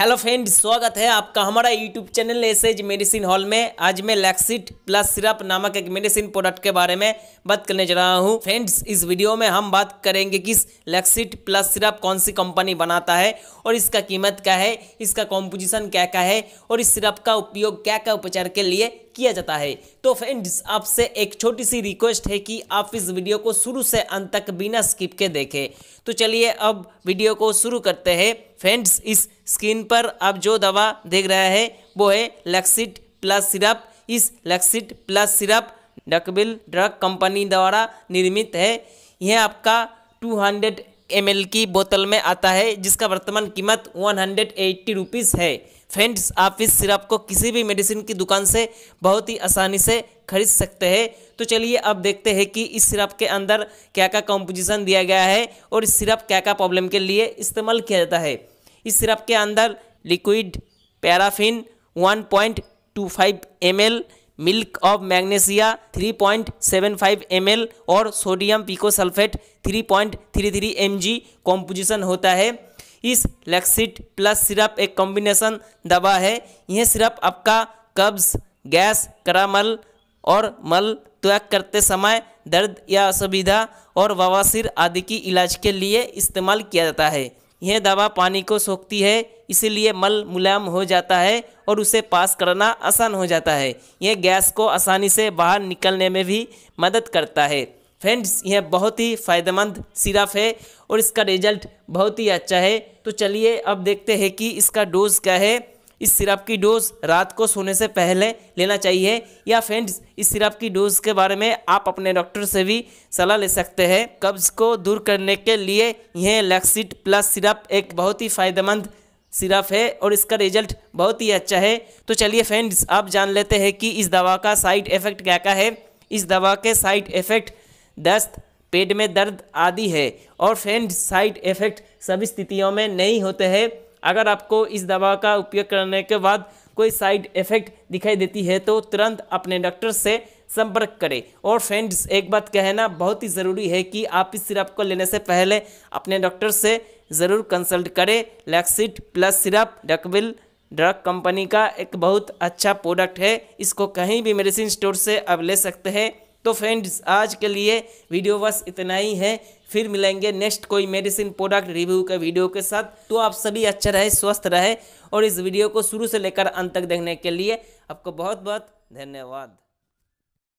hello friend स्वागत है आपका हमारा यूट्यूब चैनल एस एज मेडिसिन हॉल में आज मैं लैक्सिट प्लस सिरप नामक एक मेडिसिन प्रोडक्ट के बारे में बात करने जा रहा हूँ फ्रेंड्स इस वीडियो में हम बात करेंगे कि लैक्सिट प्लस सिरप कौन सी कंपनी बनाता है और इसका कीमत क्या है इसका कॉम्पोजिशन क्या क्या है और इस सिरप का उपयोग क्या क्या उपचार के लिए किया जाता है तो फ्रेंड्स आपसे एक छोटी सी रिक्वेस्ट है कि आप इस वीडियो को शुरू से अंत तक बिना स्किप के देखें तो चलिए अब वीडियो को शुरू करते हैं फ्रेंड्स इस स्क्रीन पर आप जो दवा देख रहे हैं वो है लक्सिट प्लस सिरप इस Laxit plus syrup Duckbill drug company द्वारा निर्मित है यह आपका 200 एम की बोतल में आता है जिसका वर्तमान कीमत वन हंड्रेड है फ्रेंड्स आप इस सिरप को किसी भी मेडिसिन की दुकान से बहुत ही आसानी से खरीद सकते हैं तो चलिए अब देखते हैं कि इस सिरप के अंदर क्या क्या कॉम्पोजिशन दिया गया है और इस सिरप क्या क्या प्रॉब्लम के लिए इस्तेमाल किया जाता है इस सिरप के अंदर liquid paraffin 1.25 point milk of magnesia 3.75 point और सोडियम पिकोसल्फेट 3.33 mg कॉम्पोजिशन होता है इस लेक्सिट प्लस सिरप एक कॉम्बिनेशन दवा है यह सिरप आपका कब्ज गैस करामल और मल त्वक करते समय दर्द या असुविधा और बवासीर आदि की इलाज के लिए इस्तेमाल किया जाता है यह दवा पानी को सोखती है इसीलिए मल मुलायम हो जाता है और उसे पास करना आसान हो जाता है यह गैस को आसानी से बाहर निकलने में भी मदद करता है फ्रेंड्स यह बहुत ही फ़ायदेमंद सिरप है और इसका रिजल्ट बहुत ही अच्छा है तो चलिए अब देखते हैं कि इसका डोज क्या है इस सिरप की डोज रात को सोने से पहले लेना चाहिए या फ्रेंड्स इस सिरप की डोज के बारे में आप अपने डॉक्टर से भी सलाह ले सकते हैं कब्ज को दूर करने के लिए यह लैक्सिट प्लस सिरप एक बहुत ही फ़ायदेमंद सिरप है और इसका रिजल्ट बहुत ही अच्छा है तो चलिए फ्रेंड्स आप जान लेते हैं कि इस दवा का साइड इफ़ेक्ट क्या क्या है इस दवा के साइड इफ़ेक्ट दस्त पेट में दर्द आदि है और फेंड साइड इफेक्ट सभी स्थितियों में नहीं होते हैं अगर आपको इस दवा का उपयोग करने के बाद कोई साइड इफेक्ट दिखाई देती है तो तुरंत अपने डॉक्टर से संपर्क करें और फ्रेंड्स एक बात कहना बहुत ही ज़रूरी है कि आप इस सिरप को लेने से पहले अपने डॉक्टर से ज़रूर कंसल्ट करें Laxit plus syrup Duckbill drug company का एक बहुत अच्छा प्रोडक्ट है इसको कहीं भी मेडिसिन स्टोर से आप ले सकते हैं तो फ्रेंड्स आज के लिए वीडियो बस इतना ही है फिर मिलेंगे नेक्स्ट कोई मेडिसिन प्रोडक्ट रिव्यू के वीडियो के साथ तो आप सभी अच्छा रहे स्वस्थ रहे और इस वीडियो को शुरू से लेकर अंत तक देखने के लिए आपको बहुत बहुत धन्यवाद